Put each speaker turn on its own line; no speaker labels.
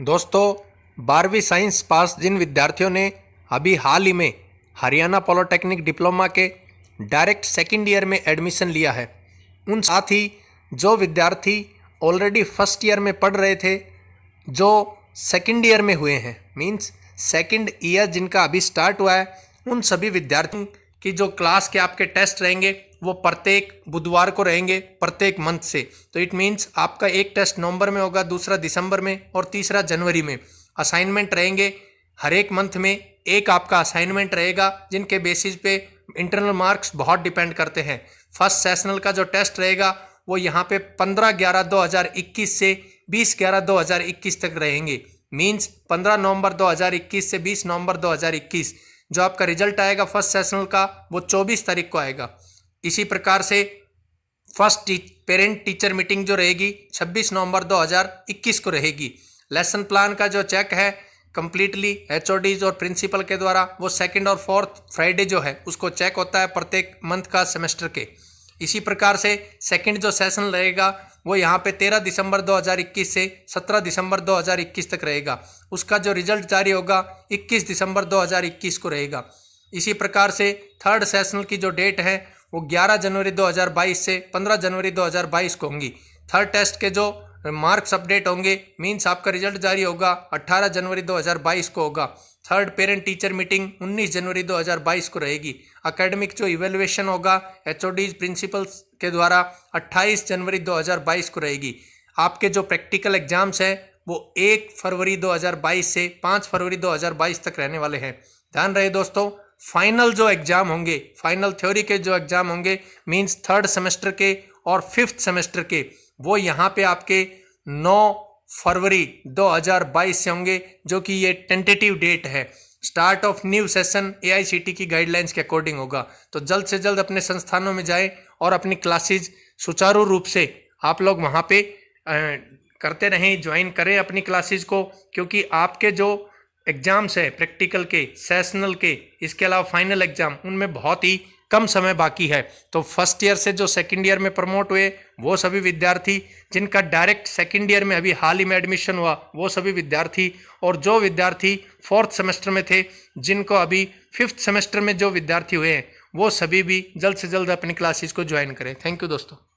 दोस्तों बारहवीं साइंस पास जिन विद्यार्थियों ने अभी हाल ही में हरियाणा पॉलिटेक्निक डिप्लोमा के डायरेक्ट सेकेंड ईयर में एडमिशन लिया है उन साथ ही जो विद्यार्थी ऑलरेडी फर्स्ट ईयर में पढ़ रहे थे जो सेकेंड ईयर में हुए हैं मीन्स सेकेंड ईयर जिनका अभी स्टार्ट हुआ है उन सभी विद्यार्थियों की जो क्लास के आपके टेस्ट रहेंगे वो प्रत्येक बुधवार को रहेंगे प्रत्येक मंथ से तो इट मीन्स आपका एक टेस्ट नवंबर में होगा दूसरा दिसंबर में और तीसरा जनवरी में असाइनमेंट रहेंगे हर एक मंथ में एक आपका असाइनमेंट रहेगा जिनके बेसिस पे इंटरनल मार्क्स बहुत डिपेंड करते हैं फर्स्ट सेशनल का जो टेस्ट रहेगा वो यहाँ पे 15 ग्यारह 2021 से 20 ग्यारह 2021 तक रहेंगे मींस 15 नवंबर 2021 से 20 नवंबर 2021 जो आपका रिजल्ट आएगा फर्स्ट सेशनल का वो 24 तारीख को आएगा इसी प्रकार से फर्स्ट पेरेंट टीचर मीटिंग जो रहेगी 26 नवंबर 2021 को रहेगी लेसन प्लान का जो चेक है कंप्लीटली एच और प्रिंसिपल के द्वारा वो सेकेंड और फोर्थ फ्राइडे जो है उसको चेक होता है प्रत्येक मंथ का सेमेस्टर के इसी प्रकार से सेकेंड जो सेशन रहेगा वो यहाँ पे 13 दिसंबर 2021 से 17 दिसंबर 2021 तक रहेगा उसका जो रिजल्ट जारी होगा 21 दिसंबर 2021 को रहेगा इसी प्रकार से थर्ड सेशनल की जो डेट है वो 11 जनवरी 2022 से 15 जनवरी 2022 को होंगी थर्ड टेस्ट के जो मार्क्स अपडेट होंगे मीन्स आपका रिजल्ट जारी होगा 18 जनवरी 2022 को होगा थर्ड पेरेंट टीचर मीटिंग 19 जनवरी 2022 को रहेगी अकेडमिक जो इवेल्युएशन होगा एच प्रिंसिपल्स के द्वारा 28 जनवरी 2022 को रहेगी आपके जो प्रैक्टिकल एग्जाम्स हैं वो एक फरवरी 2022 से 5 फरवरी 2022 तक रहने वाले हैं ध्यान रहे दोस्तों फाइनल जो एग्ज़ाम होंगे फाइनल थ्योरी के जो एग्ज़ाम होंगे मीन्स थर्ड सेमेस्टर के और फिफ्थ सेमेस्टर के वो यहाँ पे आपके 9 फरवरी 2022 से होंगे जो कि ये टेंटेटिव डेट है स्टार्ट ऑफ न्यू सेशन ए की गाइडलाइंस के अकॉर्डिंग होगा तो जल्द से जल्द अपने संस्थानों में जाएं और अपनी क्लासेज सुचारू रूप से आप लोग वहाँ पे आ, करते रहें ज्वाइन करें अपनी क्लासेज को क्योंकि आपके जो एग्ज़ाम्स है प्रैक्टिकल के सेशनल के इसके अलावा फाइनल एग्ज़ाम उनमें बहुत ही कम समय बाकी है तो फर्स्ट ईयर से जो सेकंड ईयर में प्रमोट हुए वो सभी विद्यार्थी जिनका डायरेक्ट सेकंड ईयर में अभी हाल ही में एडमिशन हुआ वो सभी विद्यार्थी और जो विद्यार्थी फोर्थ सेमेस्टर में थे जिनको अभी फिफ्थ सेमेस्टर में जो विद्यार्थी हुए हैं वो सभी भी जल्द से जल्द अपनी क्लासेस को ज्वाइन करें थैंक यू दोस्तों